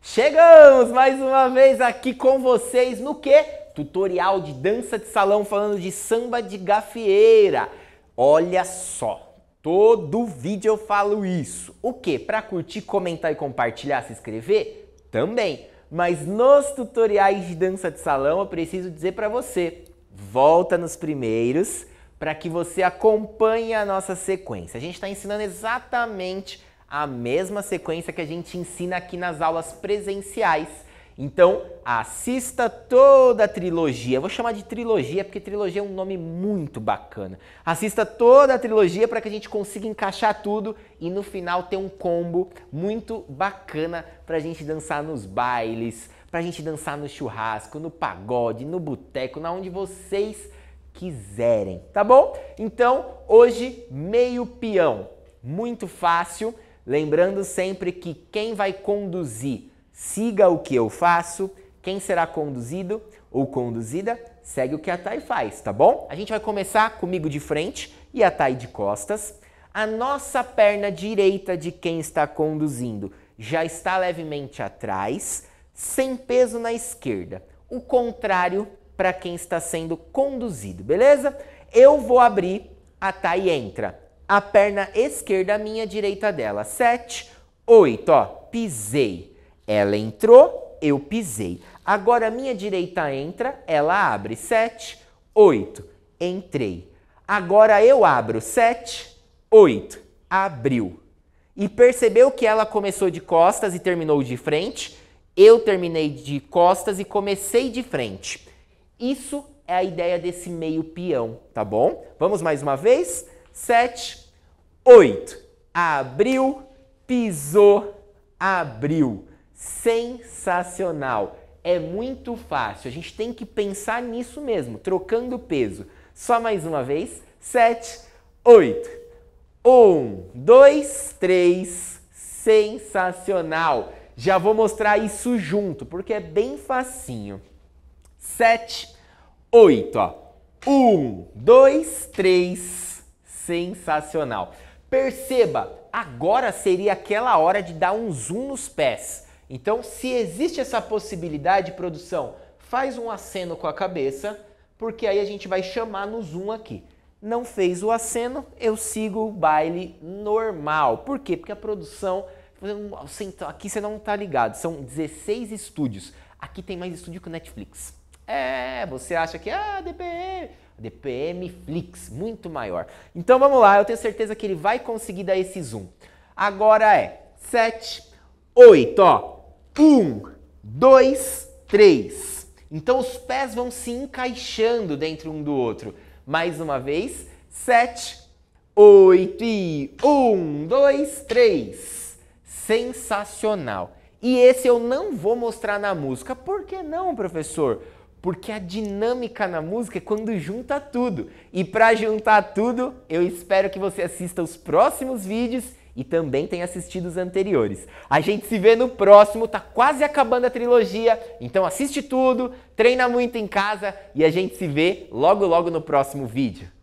Chegamos mais uma vez aqui com vocês no que? Tutorial de dança de salão falando de samba de gafieira. Olha só, todo vídeo eu falo isso. O que? Para curtir, comentar e compartilhar, se inscrever? Também. Mas nos tutoriais de dança de salão eu preciso dizer para você, Volta nos primeiros para que você acompanhe a nossa sequência. A gente está ensinando exatamente a mesma sequência que a gente ensina aqui nas aulas presenciais. Então, assista toda a trilogia. vou chamar de trilogia porque trilogia é um nome muito bacana. Assista toda a trilogia para que a gente consiga encaixar tudo e no final ter um combo muito bacana para a gente dançar nos bailes, para a gente dançar no churrasco, no pagode, no boteco, na onde vocês quiserem, tá bom? Então, hoje, meio peão, muito fácil. Lembrando sempre que quem vai conduzir, siga o que eu faço. Quem será conduzido ou conduzida, segue o que a Thay faz, tá bom? A gente vai começar comigo de frente e a Thay de costas. A nossa perna direita de quem está conduzindo já está levemente atrás sem peso na esquerda. O contrário para quem está sendo conduzido, beleza? Eu vou abrir, a Thay entra. A perna esquerda minha, direita dela. 7, 8, ó, pisei. Ela entrou, eu pisei. Agora minha direita entra, ela abre. 7, 8, entrei. Agora eu abro. 7, 8, abriu. E percebeu que ela começou de costas e terminou de frente? Eu terminei de costas e comecei de frente. Isso é a ideia desse meio peão, tá bom? Vamos mais uma vez? 7, 8. Abriu, pisou, abriu. Sensacional! É muito fácil. A gente tem que pensar nisso mesmo, trocando peso. Só mais uma vez. 7, 8. 1, 2, 3. Sensacional! já vou mostrar isso junto, porque é bem facinho. 7, 8, ó. 1, 2, 3. Sensacional. Perceba, agora seria aquela hora de dar um zoom nos pés. Então, se existe essa possibilidade, produção, faz um aceno com a cabeça, porque aí a gente vai chamar no zoom aqui. Não fez o aceno, eu sigo o baile normal. Por quê? Porque a produção aqui você não está ligado. São 16 estúdios. Aqui tem mais estúdio que o Netflix. É, você acha que ah, DPM, DPM Flix, muito maior. Então vamos lá, eu tenho certeza que ele vai conseguir dar esse zoom. Agora é 7, 8, ó. 1, 2, 3. Então os pés vão se encaixando dentro um do outro. Mais uma vez, 7, 8 e 1, 2, 3 sensacional. E esse eu não vou mostrar na música. Por que não, professor? Porque a dinâmica na música é quando junta tudo. E para juntar tudo, eu espero que você assista os próximos vídeos e também tenha assistido os anteriores. A gente se vê no próximo, tá quase acabando a trilogia, então assiste tudo, treina muito em casa e a gente se vê logo logo no próximo vídeo.